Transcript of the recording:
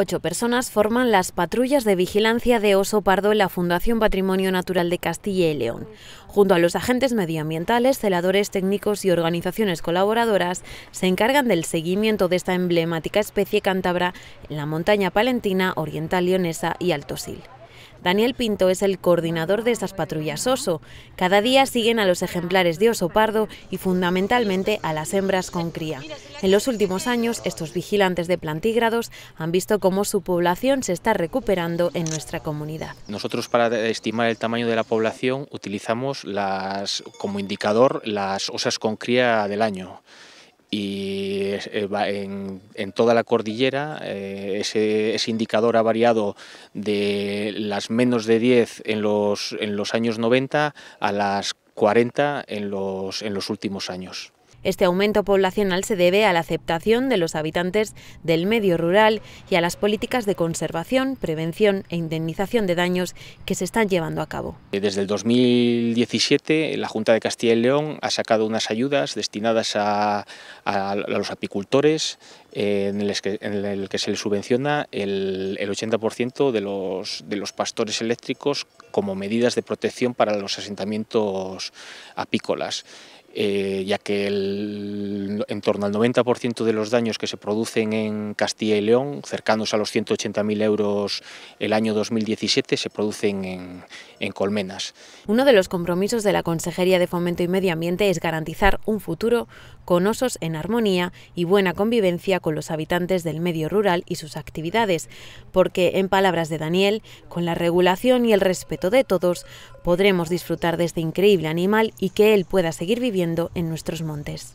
Ocho personas forman las patrullas de vigilancia de oso pardo en la Fundación Patrimonio Natural de Castilla y León. Junto a los agentes medioambientales, celadores técnicos y organizaciones colaboradoras, se encargan del seguimiento de esta emblemática especie cántabra en la montaña palentina, oriental leonesa y Altosil. Daniel Pinto es el coordinador de estas patrullas oso. Cada día siguen a los ejemplares de oso pardo y fundamentalmente a las hembras con cría. En los últimos años, estos vigilantes de plantígrados han visto cómo su población se está recuperando en nuestra comunidad. Nosotros para estimar el tamaño de la población utilizamos las, como indicador las osas con cría del año y eh, en, toda la cordillera eh, ese, indicador ha variado de las menos de 10 en los, años 90 a las 40 en los últimos años. Este aumento poblacional se debe a la aceptación de los habitantes del medio rural y a las políticas de conservación, prevención e indemnización de daños que se están llevando a cabo. Eh, desde el 2017 la Junta de Castilla y León ha sacado unas ayudas destinadas a, los apicultores eh, en, el que, se les subvenciona el, 80% de los, de los pastores eléctricos como medidas de protección para los asentamientos apícolas. Eh, ya que en torno al 90% de los daños que se producen en Castilla y León, cercanos a los 180.000 euros el año 2017, se producen en colmenas. Uno de los compromisos de la Consejería de Fomento y Medio Ambiente es garantizar un futuro con osos en armonía y buena convivencia con los habitantes del medio rural y sus actividades, porque, en palabras de Daniel, con la regulación y el respeto de todos, podremos disfrutar de este increíble animal y que él pueda seguir viviendo en nuestros montes.